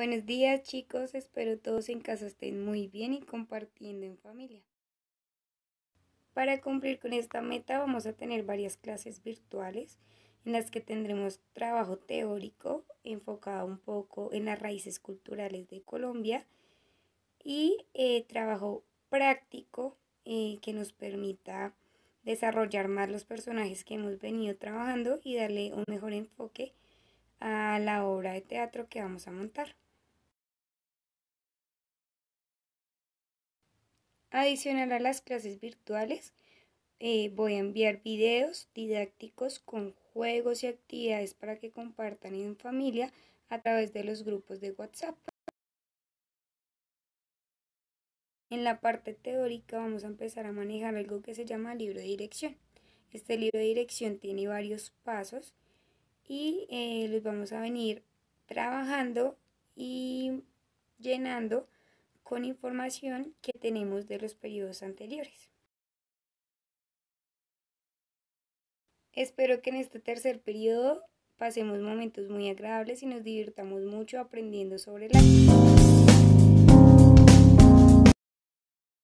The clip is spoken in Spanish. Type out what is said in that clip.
Buenos días chicos, espero todos en casa estén muy bien y compartiendo en familia. Para cumplir con esta meta vamos a tener varias clases virtuales en las que tendremos trabajo teórico enfocado un poco en las raíces culturales de Colombia y eh, trabajo práctico eh, que nos permita desarrollar más los personajes que hemos venido trabajando y darle un mejor enfoque a la obra de teatro que vamos a montar. Adicional a las clases virtuales, eh, voy a enviar videos didácticos con juegos y actividades para que compartan en familia a través de los grupos de WhatsApp. En la parte teórica vamos a empezar a manejar algo que se llama libro de dirección. Este libro de dirección tiene varios pasos y eh, los vamos a venir trabajando y llenando con información que tenemos de los periodos anteriores. Espero que en este tercer periodo pasemos momentos muy agradables y nos divirtamos mucho aprendiendo sobre la...